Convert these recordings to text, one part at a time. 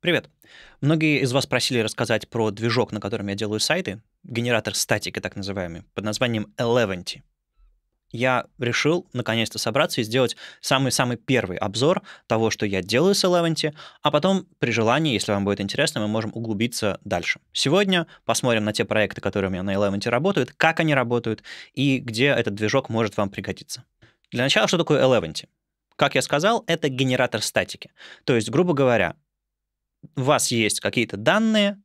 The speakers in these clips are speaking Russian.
Привет. Многие из вас просили рассказать про движок, на котором я делаю сайты, генератор статики так называемый, под названием Eleventy. Я решил наконец-то собраться и сделать самый-самый первый обзор того, что я делаю с Eleventy, а потом, при желании, если вам будет интересно, мы можем углубиться дальше. Сегодня посмотрим на те проекты, которые у меня на Eleventy работают, как они работают и где этот движок может вам пригодиться. Для начала, что такое Eleventy? Как я сказал, это генератор статики. То есть, грубо говоря, у вас есть какие-то данные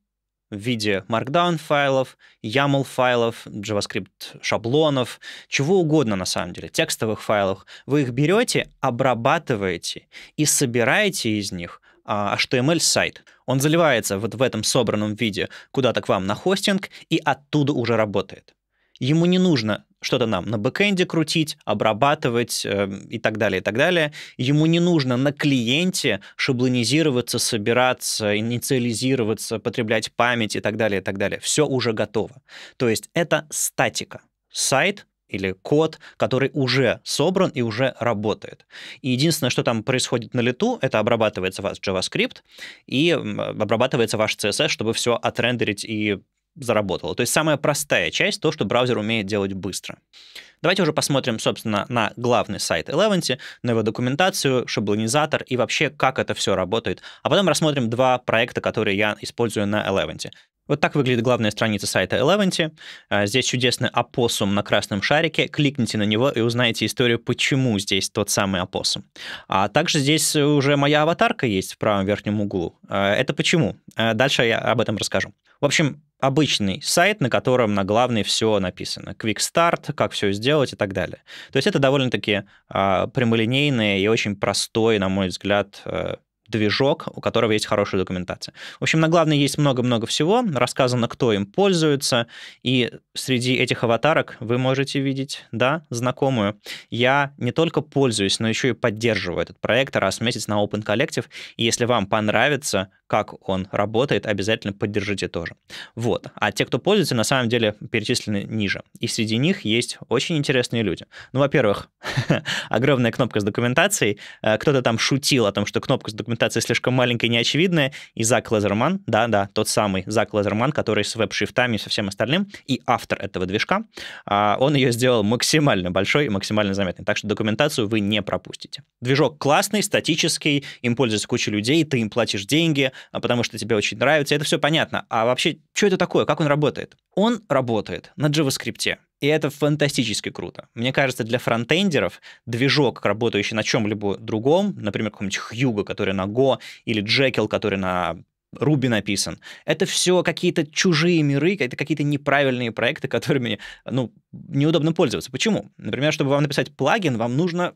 в виде Markdown файлов, YAML файлов, JavaScript шаблонов, чего угодно на самом деле, текстовых файлов. Вы их берете, обрабатываете и собираете из них а, HTML-сайт. Он заливается вот в этом собранном виде куда-то к вам на хостинг и оттуда уже работает. Ему не нужно что-то нам на бэкэнде крутить, обрабатывать э, и так далее, и так далее. Ему не нужно на клиенте шаблонизироваться, собираться, инициализироваться, потреблять память и так далее, и так далее. Все уже готово. То есть это статика. Сайт или код, который уже собран и уже работает. И единственное, что там происходит на лету, это обрабатывается ваш JavaScript и обрабатывается ваш CSS, чтобы все отрендерить и заработало. То есть самая простая часть, то, что браузер умеет делать быстро. Давайте уже посмотрим, собственно, на главный сайт Eleventy, на его документацию, шаблонизатор и вообще, как это все работает. А потом рассмотрим два проекта, которые я использую на Eleventy. Вот так выглядит главная страница сайта Eleventy. А, здесь чудесный опоссум на красном шарике. Кликните на него и узнаете историю, почему здесь тот самый опоссум. А также здесь уже моя аватарка есть в правом верхнем углу. А, это почему? А, дальше я об этом расскажу. В общем, обычный сайт, на котором на главной все написано. Quick Start, как все сделать и так далее. То есть это довольно-таки а, прямолинейное и очень простое, на мой взгляд, э, движок, у которого есть хорошая документация. В общем, на главной есть много-много всего, рассказано, кто им пользуется, и среди этих аватарок вы можете видеть, да, знакомую. Я не только пользуюсь, но еще и поддерживаю этот проект раз в месяц на Open Collective, и если вам понравится, как он работает, обязательно поддержите тоже. Вот. А те, кто пользуется, на самом деле перечислены ниже. И среди них есть очень интересные люди. Ну, во-первых, огромная кнопка с документацией. Э, кто-то там шутил о том, что кнопка с документацией презентация слишком маленькая и неочевидная. И Зак Лазерман, да-да, тот самый Зак Лазерман, который с веб-шрифтами и со всем остальным, и автор этого движка, а, он ее сделал максимально большой и максимально заметной. Так что документацию вы не пропустите. Движок классный, статический, им пользуется куча людей, ты им платишь деньги, а, потому что тебе очень нравится, это все понятно. А вообще, что это такое, как он работает? Он работает на JavaScript и это фантастически круто. Мне кажется, для фронтендеров движок, работающий на чем-либо другом, например, каком нибудь Хьюго, который на Go, или Джекил, который на Руби написан. Это все какие-то чужие миры, это какие-то неправильные проекты, которыми ну, неудобно пользоваться. Почему? Например, чтобы вам написать плагин, вам нужно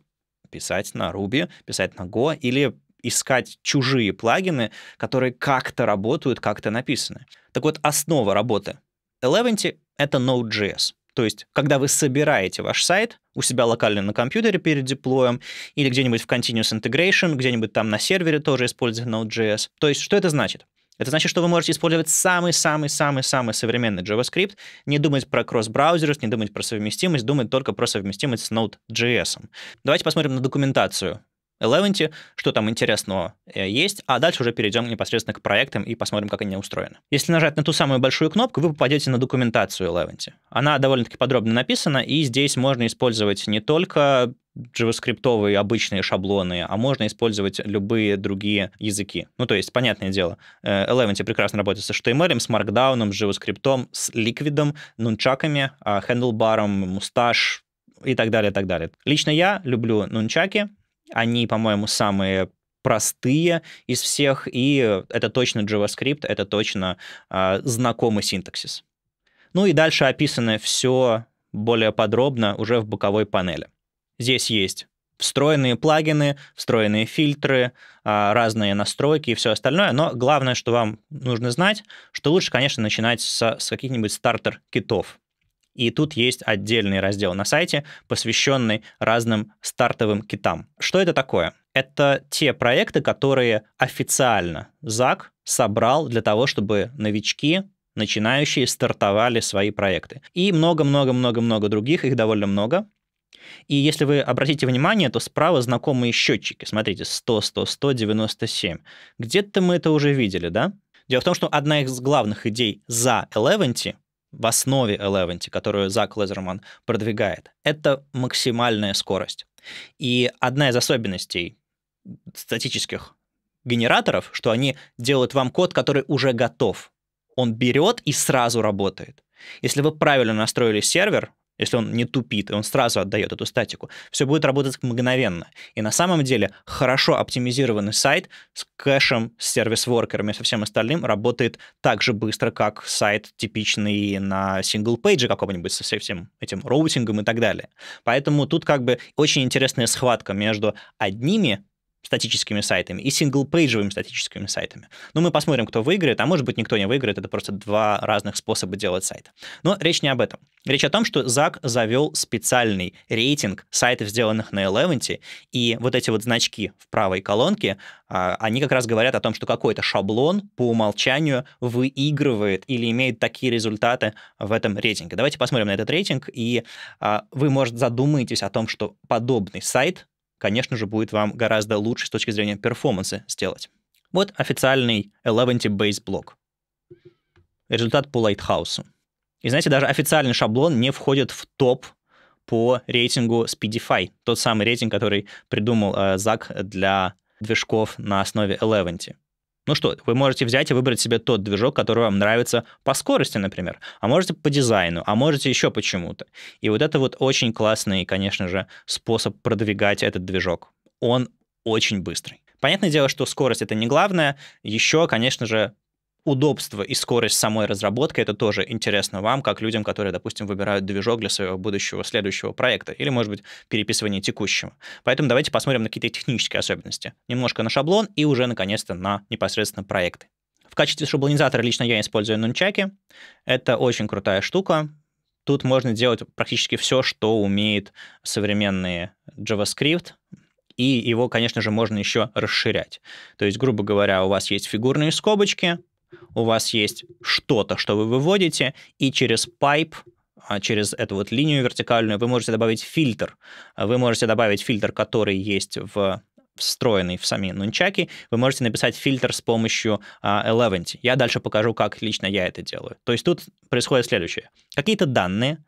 писать на Ruby, писать на Go или искать чужие плагины, которые как-то работают, как-то написаны. Так вот, основа работы Eleventy — это Node.js. То есть, когда вы собираете ваш сайт у себя локально на компьютере перед деплоем или где-нибудь в Continuous Integration, где-нибудь там на сервере тоже используя Node.js. То есть, что это значит? Это значит, что вы можете использовать самый-самый-самый-самый современный JavaScript, не думать про кросс-браузеров, не думать про совместимость, думать только про совместимость с Node.js. Давайте посмотрим на документацию Eleventy, что там интересного э, есть, а дальше уже перейдем непосредственно к проектам и посмотрим, как они устроены. Если нажать на ту самую большую кнопку, вы попадете на документацию Eleventy. Она довольно-таки подробно написана, и здесь можно использовать не только джаваскриптовые обычные шаблоны, а можно использовать любые другие языки. Ну, то есть, понятное дело, э, Eleventy прекрасно работает с HTML, с Markdown, с JavaScript, с Liquid, нунчаками, handlebar, а, Mustache и так далее, и так далее. Лично я люблю нунчаки, они, по-моему, самые простые из всех, и это точно JavaScript, это точно э, знакомый синтаксис. Ну и дальше описано все более подробно уже в боковой панели. Здесь есть встроенные плагины, встроенные фильтры, а, разные настройки и все остальное. Но главное, что вам нужно знать, что лучше, конечно, начинать со с каких-нибудь стартер-китов. И тут есть отдельный раздел на сайте, посвященный разным стартовым китам. Что это такое? Это те проекты, которые официально Зак собрал для того, чтобы новички начинающие стартовали свои проекты. И много-много-много-много других, их довольно много. И если вы обратите внимание, то справа знакомые счетчики. Смотрите, 100, 100, 197. Где-то мы это уже видели, да? Дело в том, что одна из главных идей за Eleventy в основе Eleventy, которую Зак Лезерман продвигает, это максимальная скорость. И одна из особенностей статических генераторов, что они делают вам код, который уже готов. Он берет и сразу работает. Если вы правильно настроили сервер, если он не тупит, и он сразу отдает эту статику. Все будет работать мгновенно. И на самом деле хорошо оптимизированный сайт с кэшем, с сервис-воркерами со всем остальным работает так же быстро, как сайт типичный на сингл-пейдже какого-нибудь со всем этим роутингом и так далее. Поэтому тут как бы очень интересная схватка между одними статическими сайтами и сингл-пейджевыми статическими сайтами. Но ну, мы посмотрим, кто выиграет, а может быть, никто не выиграет, это просто два разных способа делать сайт. Но речь не об этом. Речь о том, что Зак завел специальный рейтинг сайтов, сделанных на Eleventy, и вот эти вот значки в правой колонке, а, они как раз говорят о том, что какой-то шаблон по умолчанию выигрывает или имеет такие результаты в этом рейтинге. Давайте посмотрим на этот рейтинг, и а, вы, может, задумаетесь о том, что подобный сайт конечно же, будет вам гораздо лучше с точки зрения перформанса сделать. Вот официальный Eleventy Base блок. Результат по Лайтхаусу. И знаете, даже официальный шаблон не входит в топ по рейтингу Speedify, тот самый рейтинг, который придумал э, Зак для движков на основе Eleventy. Ну что, вы можете взять и выбрать себе тот движок, который вам нравится по скорости, например, а можете по дизайну, а можете еще почему-то. И вот это вот очень классный, конечно же, способ продвигать этот движок. Он очень быстрый. Понятное дело, что скорость это не главное. Еще, конечно же, удобство и скорость самой разработки, это тоже интересно вам, как людям, которые, допустим, выбирают движок для своего будущего следующего проекта или, может быть, переписывание текущего. Поэтому давайте посмотрим на какие-то технические особенности. Немножко на шаблон и уже, наконец-то, на непосредственно проекты. В качестве шаблонизатора лично я использую нунчаки. Это очень крутая штука. Тут можно делать практически все, что умеет современный JavaScript, и его, конечно же, можно еще расширять. То есть, грубо говоря, у вас есть фигурные скобочки, у вас есть что-то, что вы выводите, и через pipe а, через эту вот линию вертикальную вы можете добавить фильтр. Вы можете добавить фильтр, который есть в встроенный в сами нунчаки, вы можете написать фильтр с помощью uh, Eleventy. Я дальше покажу, как лично я это делаю. То есть тут происходит следующее. Какие-то данные,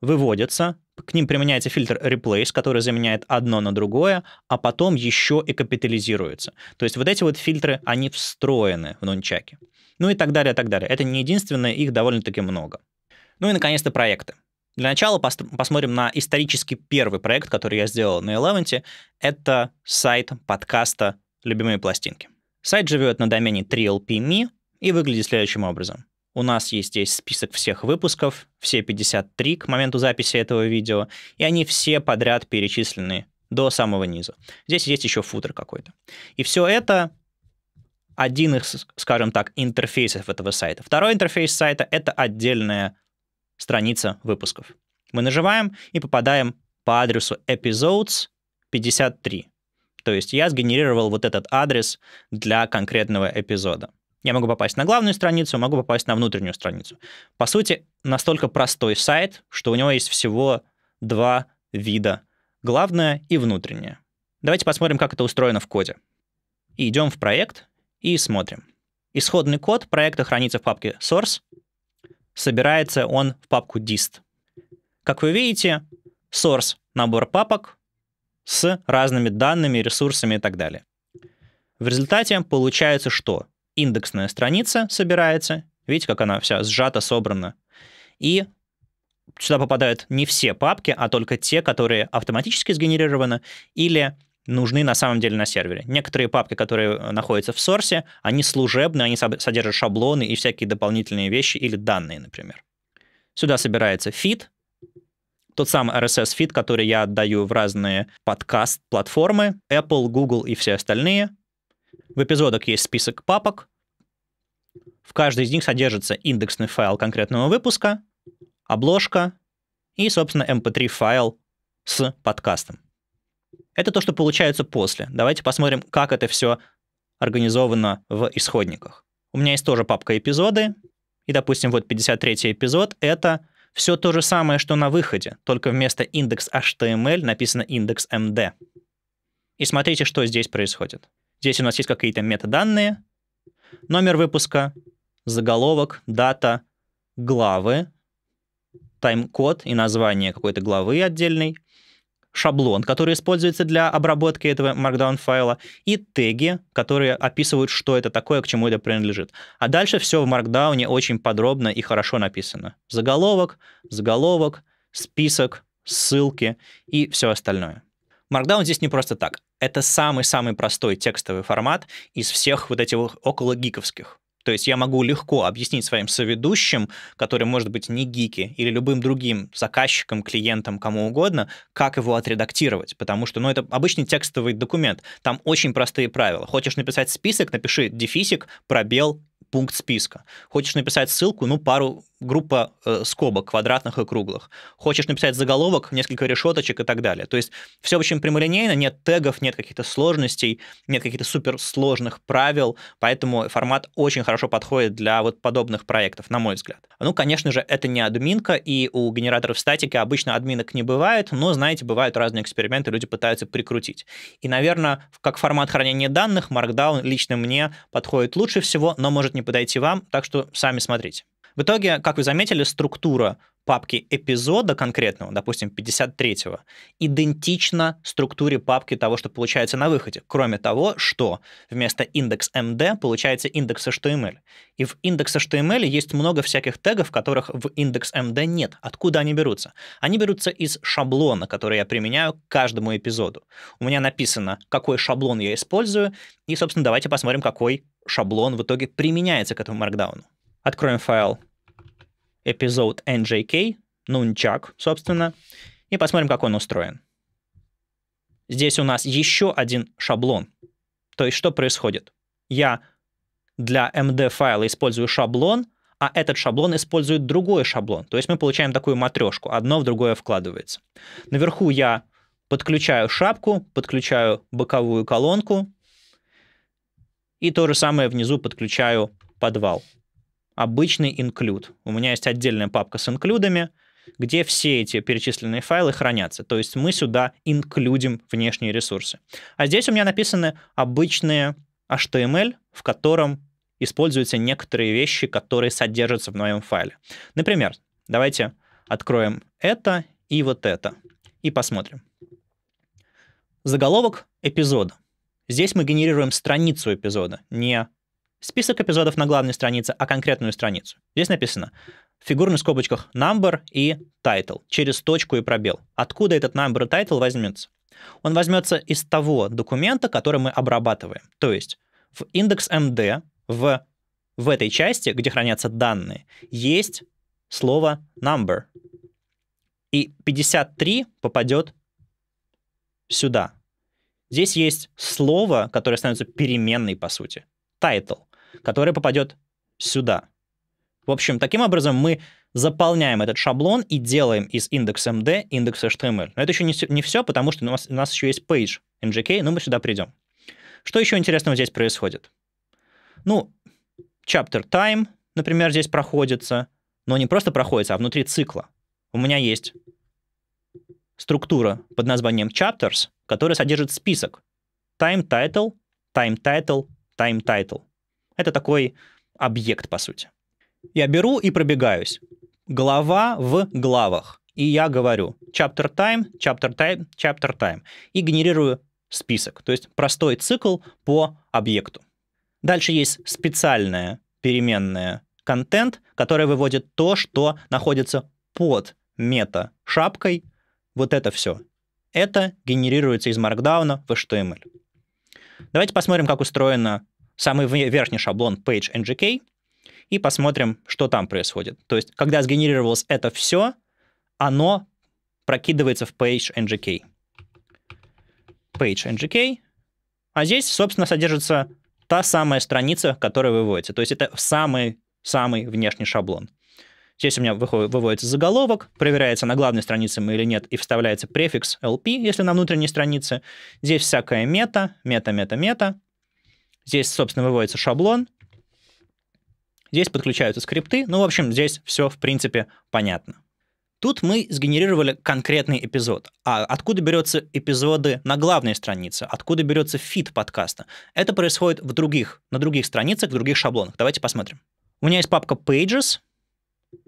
выводятся, к ним применяется фильтр replace, который заменяет одно на другое, а потом еще и капитализируется. То есть вот эти вот фильтры, они встроены в нунчаки. Ну и так далее, так далее. Это не единственное, их довольно-таки много. Ну и, наконец-то, проекты. Для начала посмотрим на исторически первый проект, который я сделал на Eleventy. Это сайт подкаста «Любимые пластинки». Сайт живет на домене 3LP.me и выглядит следующим образом. У нас есть здесь список всех выпусков, все 53 к моменту записи этого видео, и они все подряд перечислены до самого низа. Здесь есть еще футер какой-то. И все это один из, скажем так, интерфейсов этого сайта. Второй интерфейс сайта — это отдельная страница выпусков. Мы нажимаем и попадаем по адресу episodes 53. То есть я сгенерировал вот этот адрес для конкретного эпизода. Я могу попасть на главную страницу, могу попасть на внутреннюю страницу. По сути, настолько простой сайт, что у него есть всего два вида. Главное и внутреннее. Давайте посмотрим, как это устроено в коде. И идем в проект и смотрим. Исходный код проекта хранится в папке source. Собирается он в папку dist. Как вы видите, source — набор папок с разными данными, ресурсами и так далее. В результате получается что? индексная страница собирается. Видите, как она вся сжата, собрана. И сюда попадают не все папки, а только те, которые автоматически сгенерированы или нужны на самом деле на сервере. Некоторые папки, которые э, находятся в сорсе, они служебные, они содержат шаблоны и всякие дополнительные вещи или данные, например. Сюда собирается фит, тот самый RSS-фит, который я отдаю в разные подкаст-платформы, Apple, Google и все остальные. В эпизодах есть список папок, в каждой из них содержится индексный файл конкретного выпуска, обложка и, собственно, mp3 эм файл с подкастом. Это то, что получается после. Давайте посмотрим, как это все организовано в исходниках. У меня есть тоже папка эпизоды, и, допустим, вот 53 й эпизод — это все то же самое, что на выходе, только вместо index.html эм написано index.md. Эм и смотрите, что здесь происходит. Здесь у нас есть какие-то метаданные, номер выпуска, заголовок, дата, главы, тайм-код и название какой-то главы отдельной, шаблон, который используется для обработки этого markdown файла, и теги, которые описывают, что это такое, к чему это принадлежит. А дальше все в markdown очень подробно и хорошо написано. Заголовок, заголовок, список, ссылки и все остальное. Markdown здесь не просто так. Это самый-самый простой текстовый формат из всех вот этих около гиковских. То есть я могу легко объяснить своим соведущим, который может быть не гики, или любым другим заказчиком, клиентом, кому угодно, как его отредактировать. Потому что, ну, это обычный текстовый документ. Там очень простые правила. Хочешь написать список, напиши дефисик, пробел, пункт списка. Хочешь написать ссылку, ну, пару группа э, скобок, квадратных и круглых. Хочешь написать заголовок, несколько решеточек и так далее. То есть все очень прямолинейно, нет тегов, нет каких-то сложностей, нет каких-то суперсложных правил, поэтому формат очень хорошо подходит для вот подобных проектов, на мой взгляд. Ну, конечно же, это не админка, и у генераторов статики обычно админок не бывает, но, знаете, бывают разные эксперименты, люди пытаются прикрутить. И, наверное, как формат хранения данных, Markdown лично мне подходит лучше всего, но может не подойти вам, так что сами смотрите. В итоге, как вы заметили, структура папки эпизода конкретного, допустим, 53-го, идентична структуре папки того, что получается на выходе. Кроме того, что вместо индекс MD получается индекс HTML. Эм и в индекс HTML эм есть много всяких тегов, которых в индекс MD нет. Откуда они берутся? Они берутся из шаблона, который я применяю к каждому эпизоду. У меня написано, какой шаблон я использую, и, собственно, давайте посмотрим, какой шаблон в итоге применяется к этому маркдауну. Откроем файл эпизод NJK, Нунчак, собственно, и посмотрим, как он устроен. Здесь у нас еще один шаблон. То есть что происходит? Я для MD-файла использую шаблон, а этот шаблон использует другой шаблон. То есть мы получаем такую матрешку, одно в другое вкладывается. Наверху я подключаю шапку, подключаю боковую колонку, и то же самое внизу подключаю подвал обычный include. У меня есть отдельная папка с инклюдами, где все эти перечисленные файлы хранятся. То есть мы сюда инклюдим внешние ресурсы. А здесь у меня написаны обычные HTML, в котором используются некоторые вещи, которые содержатся в моем файле. Например, давайте откроем это и вот это и посмотрим. Заголовок эпизода. Здесь мы генерируем страницу эпизода, не список эпизодов на главной странице, а конкретную страницу. Здесь написано в фигурных скобочках number и title через точку и пробел. Откуда этот number и title возьмется? Он возьмется из того документа, который мы обрабатываем. То есть в индекс MD в, в этой части, где хранятся данные, есть слово number. И 53 попадет сюда. Здесь есть слово, которое становится переменной, по сути. Title которая попадет сюда. В общем, таким образом мы заполняем этот шаблон и делаем из индекса MD индекс HTML. Эм но это еще не, не все, потому что у нас, у нас еще есть page MGK, но мы сюда придем. Что еще интересного здесь происходит? Ну, chapter time, например, здесь проходится, но не просто проходится, а внутри цикла. У меня есть структура под названием chapters, которая содержит список time title, time title, time title. Это такой объект, по сути. Я беру и пробегаюсь. Глава в главах. И я говорю chapter time, chapter time, chapter time. И генерирую список. То есть простой цикл по объекту. Дальше есть специальная переменная контент, которая выводит то, что находится под мета-шапкой. Вот это все. Это генерируется из Markdown в HTML. Эм Давайте посмотрим, как устроена самый верхний шаблон Page NGK и посмотрим, что там происходит. То есть, когда сгенерировалось это все, оно прокидывается в Page NGK. Page NGK. А здесь, собственно, содержится та самая страница, которая выводится. То есть это самый-самый внешний шаблон. Здесь у меня выводится заголовок, проверяется, на главной странице мы или нет, и вставляется префикс LP, если на внутренней странице. Здесь всякая мета, мета, мета, мета. Здесь, собственно, выводится шаблон. Здесь подключаются скрипты. Ну, в общем, здесь все, в принципе, понятно. Тут мы сгенерировали конкретный эпизод. А откуда берется эпизоды на главной странице? Откуда берется фит подкаста? Это происходит в других, на других страницах, в других шаблонах. Давайте посмотрим. У меня есть папка Pages,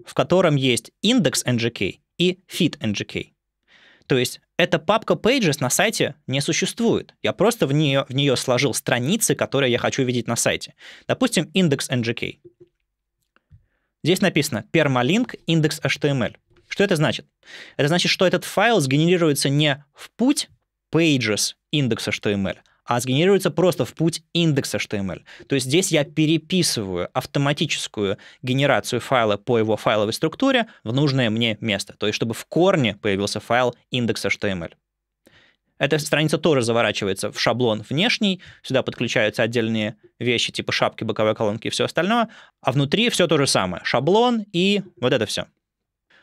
в котором есть индекс NGK и feed NGK. То есть эта папка Pages на сайте не существует. Я просто в нее, в нее сложил страницы, которые я хочу видеть на сайте. Допустим, индекс NGK. Здесь написано permalink индекс HTML. Эм что это значит? Это значит, что этот файл сгенерируется не в путь pages индекса HTML, а сгенерируется просто в путь индекс HTML. То есть здесь я переписываю автоматическую генерацию файла по его файловой структуре в нужное мне место, то есть чтобы в корне появился файл индекс HTML. Эта страница тоже заворачивается в шаблон внешний, сюда подключаются отдельные вещи типа шапки, боковой колонки и все остальное, а внутри все то же самое, шаблон и вот это все.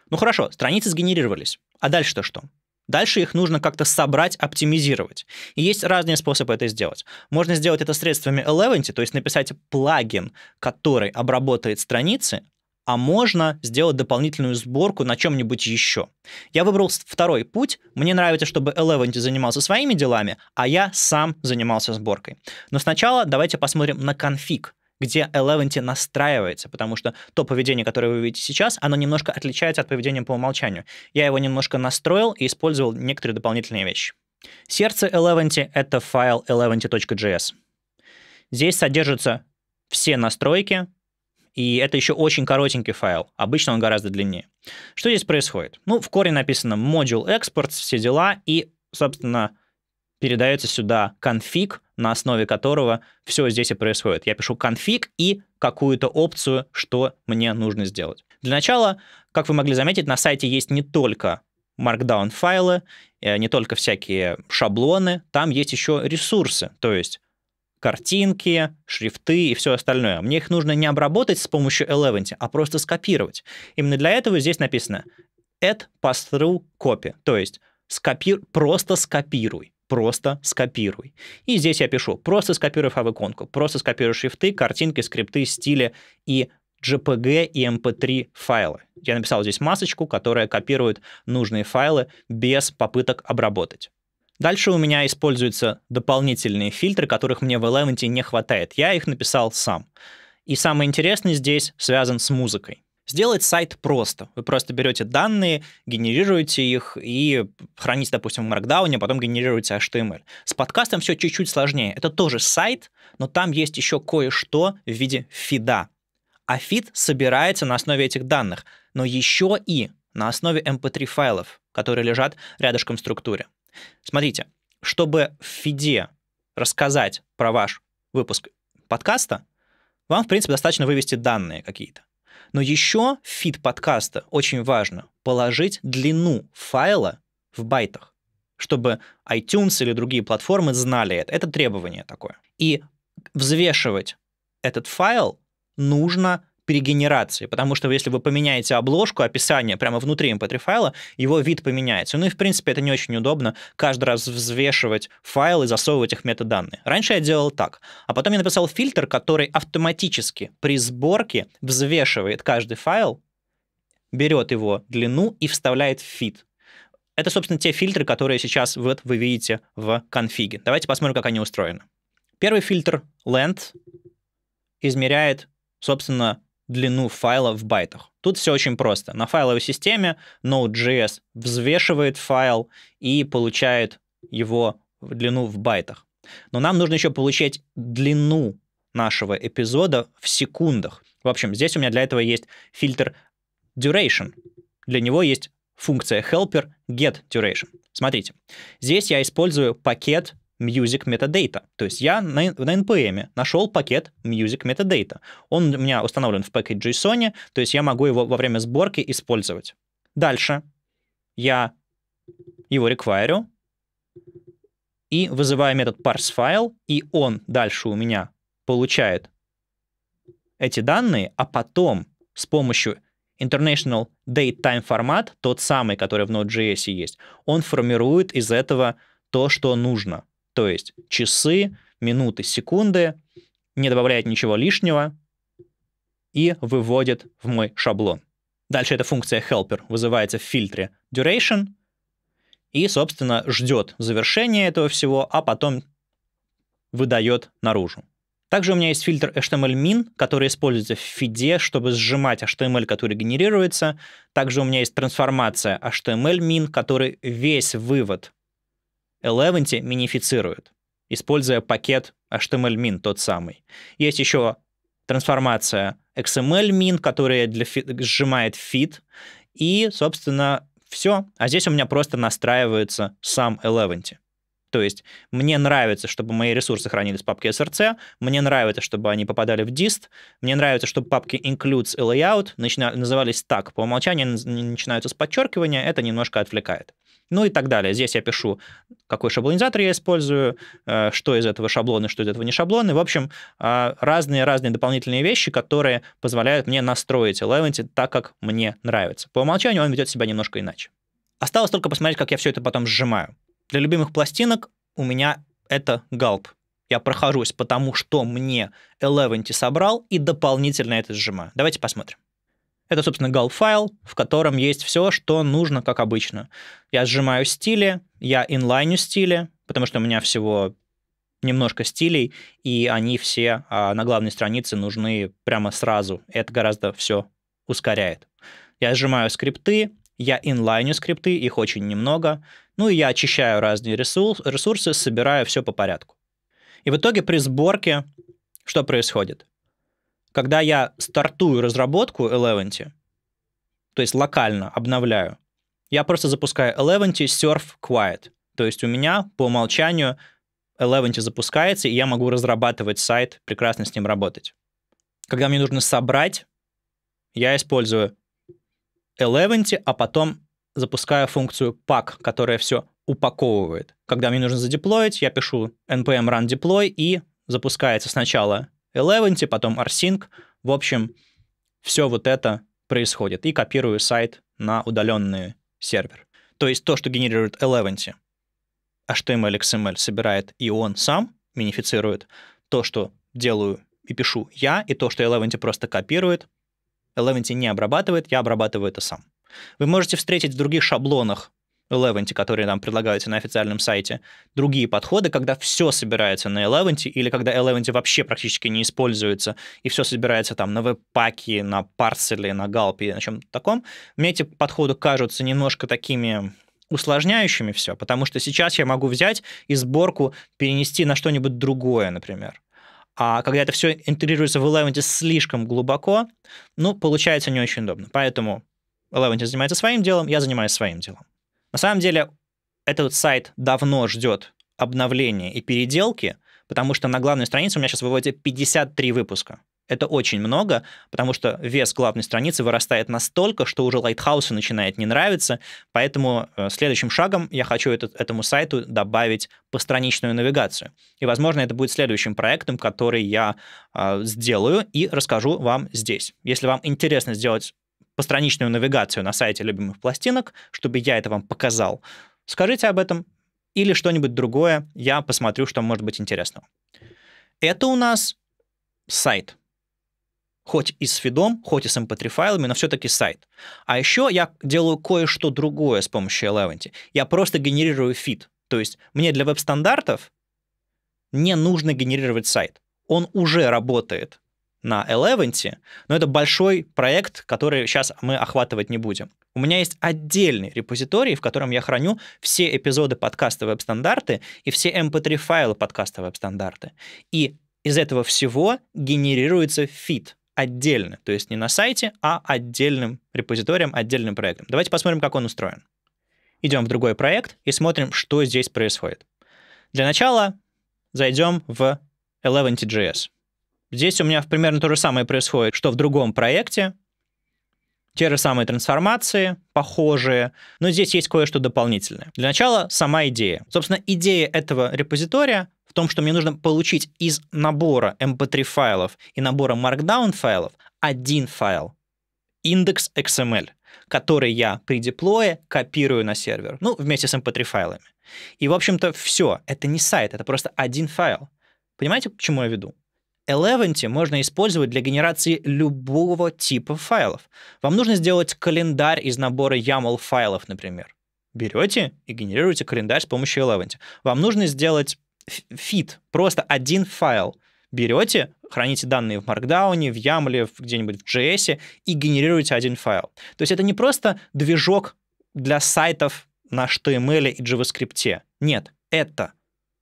Ну хорошо, страницы сгенерировались, а дальше-то что? Дальше их нужно как-то собрать, оптимизировать. И есть разные способы это сделать. Можно сделать это средствами Eleventy, то есть написать плагин, который обработает страницы, а можно сделать дополнительную сборку на чем-нибудь еще. Я выбрал второй путь. Мне нравится, чтобы Eleventy занимался своими делами, а я сам занимался сборкой. Но сначала давайте посмотрим на конфиг, где Eleventy настраивается, потому что то поведение, которое вы видите сейчас, оно немножко отличается от поведения по умолчанию. Я его немножко настроил и использовал некоторые дополнительные вещи. Сердце Eleventy — это файл eleventy.js. Здесь содержатся все настройки, и это еще очень коротенький файл. Обычно он гораздо длиннее. Что здесь происходит? Ну, в коре написано module export все дела, и, собственно, передается сюда конфиг, на основе которого все здесь и происходит. Я пишу конфиг и какую-то опцию, что мне нужно сделать. Для начала, как вы могли заметить, на сайте есть не только Markdown файлы, э, не только всякие шаблоны, там есть еще ресурсы, то есть картинки, шрифты и все остальное. Мне их нужно не обработать с помощью Eleventy, а просто скопировать. Именно для этого здесь написано add pass-through copy, то есть скопи... просто скопируй просто скопируй. И здесь я пишу, просто скопируй фав просто скопируй шрифты, картинки, скрипты, стили и JPG и MP3 файлы. Я написал здесь масочку, которая копирует нужные файлы без попыток обработать. Дальше у меня используются дополнительные фильтры, которых мне в Element'е не хватает. Я их написал сам. И самое интересное здесь связан с музыкой. Сделать сайт просто. Вы просто берете данные, генерируете их и храните, допустим, в Markdown, а потом генерируете HTML. С подкастом все чуть-чуть сложнее. Это тоже сайт, но там есть еще кое-что в виде фида. А фид собирается на основе этих данных, но еще и на основе mp3 эм файлов, которые лежат рядышком в структуре. Смотрите, чтобы в фиде рассказать про ваш выпуск подкаста, вам, в принципе, достаточно вывести данные какие-то. Но еще в фит подкаста очень важно положить длину файла в байтах, чтобы iTunes или другие платформы знали это. Это требование такое. И взвешивать этот файл нужно перегенерации, потому что если вы поменяете обложку, описание прямо внутри mp3-файла, его вид поменяется. Ну и, в принципе, это не очень удобно каждый раз взвешивать файл и засовывать их метаданные. Раньше я делал так, а потом я написал фильтр, который автоматически при сборке взвешивает каждый файл, берет его длину и вставляет в фит. Это, собственно, те фильтры, которые сейчас вот вы видите в конфиге. Давайте посмотрим, как они устроены. Первый фильтр length измеряет, собственно, длину файла в байтах. Тут все очень просто. На файловой системе Node.js взвешивает файл и получает его длину в байтах. Но нам нужно еще получать длину нашего эпизода в секундах. В общем, здесь у меня для этого есть фильтр duration. Для него есть функция helper get duration. Смотрите, здесь я использую пакет music metadata. То есть я на, на NPM нашел пакет music metadata. Он у меня установлен в JSON, то есть я могу его во время сборки использовать. Дальше я его реквайрю и вызываю метод parse file, и он дальше у меня получает эти данные, а потом с помощью International Date Time формат, тот самый, который в Node.js есть, он формирует из этого то, что нужно. То есть часы, минуты, секунды, не добавляет ничего лишнего и выводит в мой шаблон. Дальше эта функция helper вызывается в фильтре duration и, собственно, ждет завершения этого всего, а потом выдает наружу. Также у меня есть фильтр HTML-min, который используется в фиде, чтобы сжимать HTML, который генерируется. Также у меня есть трансформация HTML-min, который весь вывод Eleventy минифицирует, используя пакет HTML-min тот самый. Есть еще трансформация XML-min, которая для фи- сжимает фит, и, собственно, все. А здесь у меня просто настраивается сам Eleventy. То есть мне нравится, чтобы мои ресурсы хранились в папке src, мне нравится, чтобы они попадали в dist, мне нравится, чтобы папки includes и layout начина- назывались так. По умолчанию они начинаются с подчеркивания, это немножко отвлекает ну и так далее. Здесь я пишу, какой шаблонизатор я использую, э, что из этого шаблоны, что из этого не шаблоны. В общем, разные-разные э, дополнительные вещи, которые позволяют мне настроить Eleventy так, как мне нравится. По умолчанию он ведет себя немножко иначе. Осталось только посмотреть, как я все это потом сжимаю. Для любимых пластинок у меня это галп. Я прохожусь потому, что мне Eleventy собрал, и дополнительно это сжимаю. Давайте посмотрим. Это, собственно, gal файл, в котором есть все, что нужно, как обычно. Я сжимаю стили, я инлайню стили, потому что у меня всего немножко стилей, и они все а, на главной странице нужны прямо сразу. Это гораздо все ускоряет. Я сжимаю скрипты, я инлайню скрипты, их очень немного. Ну и я очищаю разные ресурс, ресурсы, собираю все по порядку. И в итоге при сборке что происходит? когда я стартую разработку Eleventy, то есть локально обновляю, я просто запускаю Eleventy Surf Quiet. То есть у меня по умолчанию Eleventy запускается, и я могу разрабатывать сайт, прекрасно с ним работать. Когда мне нужно собрать, я использую Eleventy, а потом запускаю функцию pack, которая все упаковывает. Когда мне нужно задеплоить, я пишу npm run deploy, и запускается сначала Eleventy, потом Rsync. В общем, все вот это происходит. И копирую сайт на удаленный сервер. То есть то, что генерирует Eleventy, HTML, XML собирает и он сам, минифицирует. То, что делаю и пишу я, и то, что Eleventy просто копирует, Eleventy не обрабатывает, я обрабатываю это сам. Вы можете встретить в других шаблонах Eleventy, которые нам предлагаются на официальном сайте, другие подходы, когда все собирается на Eleventy, или когда Eleventy вообще практически не используется, и все собирается там на веб-паке, на парселе, на галпе, на чем-то таком, мне эти подходы кажутся немножко такими усложняющими все, потому что сейчас я могу взять и сборку перенести на что-нибудь другое, например. А когда это все интегрируется в Eleventy слишком глубоко, ну, получается не очень удобно. Поэтому Eleventy занимается своим делом, я занимаюсь своим делом. На самом деле, этот сайт давно ждет обновления и переделки, потому что на главную страницу у меня сейчас выводит 53 выпуска. Это очень много, потому что вес главной страницы вырастает настолько, что уже Лайтхаусу начинает не нравиться. Поэтому э, следующим шагом я хочу этот, этому сайту добавить постраничную навигацию. И, возможно, это будет следующим проектом, который я э, сделаю и расскажу вам здесь. Если вам интересно сделать постраничную навигацию на сайте любимых пластинок, чтобы я это вам показал. Скажите об этом или что-нибудь другое, я посмотрю, что может быть интересного. Это у нас сайт. Хоть и с фидом, хоть и с mp3 файлами, но все-таки сайт. А еще я делаю кое-что другое с помощью Eleventy. Я просто генерирую фид. То есть мне для веб-стандартов не нужно генерировать сайт. Он уже работает на Eleventy, но это большой проект, который сейчас мы охватывать не будем. У меня есть отдельный репозиторий, в котором я храню все эпизоды подкаста «Веб-стандарты» и все mp3-файлы эм подкаста «Веб-стандарты». И из этого всего генерируется фит отдельно, то есть не на сайте, а отдельным репозиторием, отдельным проектом. Давайте посмотрим, как он устроен. Идем в другой проект и смотрим, что здесь происходит. Для начала зайдем в Eleventy.js. Здесь у меня примерно то же самое происходит, что в другом проекте. Те же самые трансформации, похожие, но здесь есть кое-что дополнительное. Для начала сама идея. Собственно, идея этого репозитория в том, что мне нужно получить из набора mp3 файлов и набора markdown файлов один файл, индекс XML, который я при деплое копирую на сервер, ну, вместе с mp3 файлами. И, в общем-то, все. Это не сайт, это просто один файл. Понимаете, к чему я веду? Eleventy можно использовать для генерации любого типа файлов. Вам нужно сделать календарь из набора YAML файлов, например. Берете и генерируете календарь с помощью Eleventy. Вам нужно сделать фит, просто один файл. Берете, храните данные в Markdown, в YAML, где-нибудь в JS и генерируете один файл. То есть это не просто движок для сайтов на HTML и JavaScript. Нет, это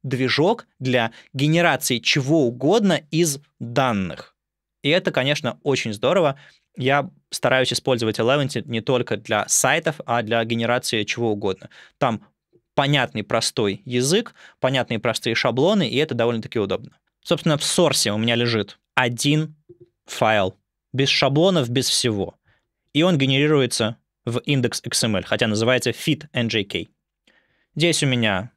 движок для генерации чего угодно из данных. И это, конечно, очень здорово. Я стараюсь использовать Eleventy не только для сайтов, а для генерации чего угодно. Там понятный простой язык, понятные простые шаблоны, и это довольно-таки удобно. Собственно, в сорсе у меня лежит один файл, без шаблонов, без всего. И он генерируется в индекс XML, хотя называется fit.njk. Здесь у меня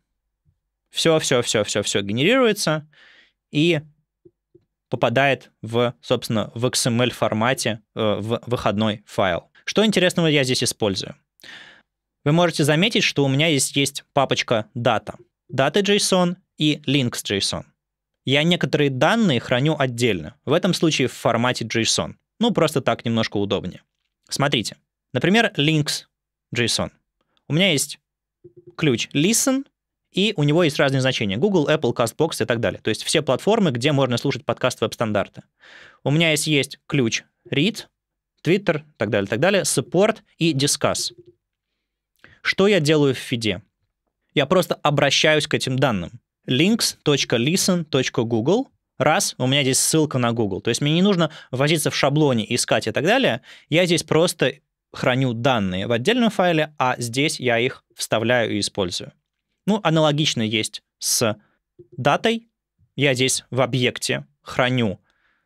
все, все, все, все, все генерируется и попадает в, собственно, в XML формате, э, в выходной файл. Что интересного я здесь использую? Вы можете заметить, что у меня есть, есть папочка data data.json и links.json. Я некоторые данные храню отдельно, в этом случае в формате JSON. Ну, просто так немножко удобнее. Смотрите, например, links.json. У меня есть ключ listen, и у него есть разные значения. Google, Apple, CastBox и так далее. То есть все платформы, где можно слушать подкаст веб-стандарта. У меня есть, есть ключ read, Twitter, так далее, так далее, support и discuss. Что я делаю в фиде? Я просто обращаюсь к этим данным. links.listen.google Раз, у меня здесь ссылка на Google. То есть мне не нужно возиться в шаблоне, искать и так далее. Я здесь просто храню данные в отдельном файле, а здесь я их вставляю и использую. Ну, аналогично есть с датой. Я здесь в объекте храню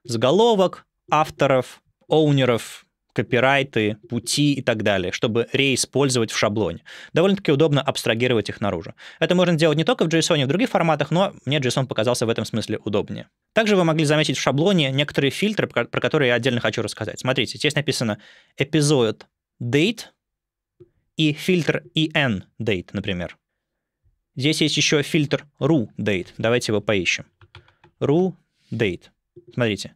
заголовок, авторов, оунеров, копирайты, пути и так далее, чтобы реиспользовать в шаблоне. Довольно-таки удобно абстрагировать их наружу. Это можно делать не только в JSON, и в других форматах, но мне JSON показался в этом смысле удобнее. Также вы могли заметить в шаблоне некоторые фильтры, про которые я отдельно хочу рассказать. Смотрите, здесь написано эпизод date и фильтр en date, например. Здесь есть еще фильтр ru date. Давайте его поищем. ru date. Смотрите.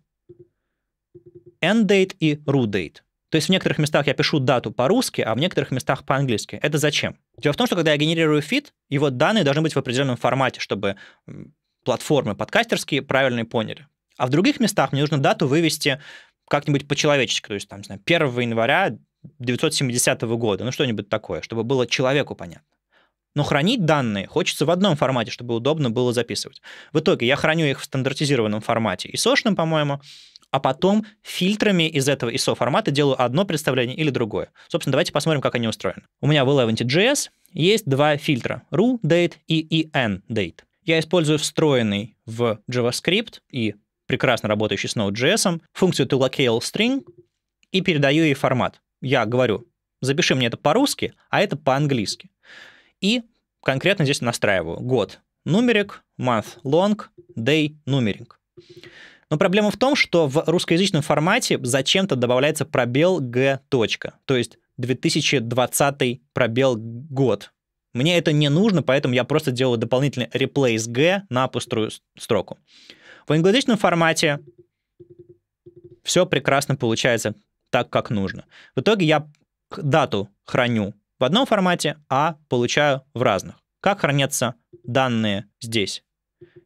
end date и ru date. То есть в некоторых местах я пишу дату по-русски, а в некоторых местах по-английски. Это зачем? Дело в том, что когда я генерирую фит, его данные должны быть в определенном формате, чтобы платформы подкастерские правильно поняли. А в других местах мне нужно дату вывести как-нибудь по-человечески, то есть, там, не знаю, 1 января 970 года, ну что-нибудь такое, чтобы было человеку понятно. Но хранить данные хочется в одном формате, чтобы удобно было записывать. В итоге я храню их в стандартизированном формате, ISO, ИСОшном, по-моему, а потом фильтрами из этого ISO формата делаю одно представление или другое. Собственно, давайте посмотрим, как они устроены. У меня в Eleventy.js есть два фильтра ru date и en date. Я использую встроенный в JavaScript и прекрасно работающий с Node.js функцию toLocale и передаю ей формат. Я говорю, запиши мне это по-русски, а это по-английски. И конкретно здесь настраиваю год numeric, month long, day numeric. Но проблема в том, что в русскоязычном формате зачем-то добавляется пробел г. точка, то есть 2020 пробел год. Мне это не нужно, поэтому я просто делаю дополнительный replace g на пустую строку. В англоязычном формате все прекрасно получается так, как нужно. В итоге я дату храню в одном формате, а получаю в разных. Как хранятся данные здесь?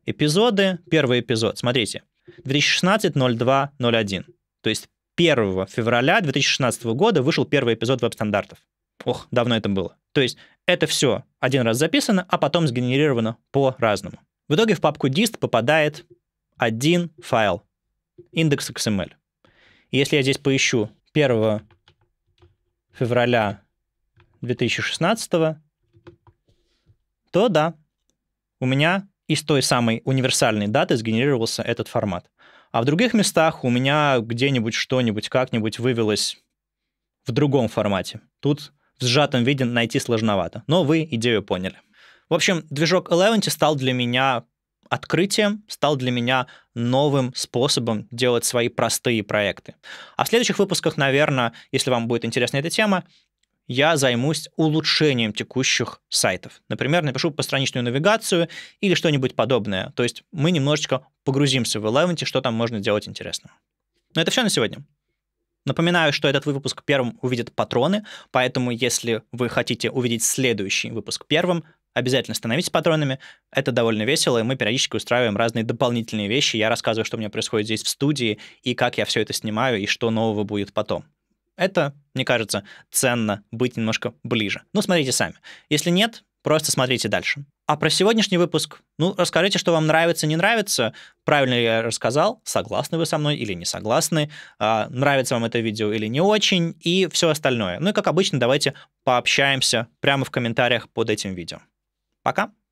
Эпизоды, первый эпизод, смотрите, 2016-02-01, то есть 1 февраля 2016 года вышел первый эпизод веб-стандартов. Ох, давно это было. То есть это все один раз записано, а потом сгенерировано по-разному. В итоге в папку dist попадает один файл, индекс XML. Если я здесь поищу 1 февраля 2016, то да, у меня из той самой универсальной даты сгенерировался этот формат. А в других местах у меня где-нибудь что-нибудь как-нибудь вывелось в другом формате. Тут в сжатом виде найти сложновато, но вы идею поняли. В общем, движок Eleventy стал для меня открытием, стал для меня новым способом делать свои простые проекты. А в следующих выпусках, наверное, если вам будет интересна эта тема, я займусь улучшением текущих сайтов. Например, напишу постраничную навигацию или что-нибудь подобное. То есть мы немножечко погрузимся в Eleventy, что там можно делать интересного. Но это все на сегодня. Напоминаю, что этот выпуск первым увидят патроны, поэтому если вы хотите увидеть следующий выпуск первым, обязательно становитесь патронами. Это довольно весело, и мы периодически устраиваем разные дополнительные вещи. Я рассказываю, что у меня происходит здесь в студии, и как я все это снимаю, и что нового будет потом. Это, мне кажется, ценно быть немножко ближе. Ну, смотрите сами. Если нет, просто смотрите дальше. А про сегодняшний выпуск, ну, расскажите, что вам нравится, не нравится, правильно ли я рассказал, согласны вы со мной или не согласны, а, нравится вам это видео или не очень, и все остальное. Ну и, как обычно, давайте пообщаемся прямо в комментариях под этим видео. Пока!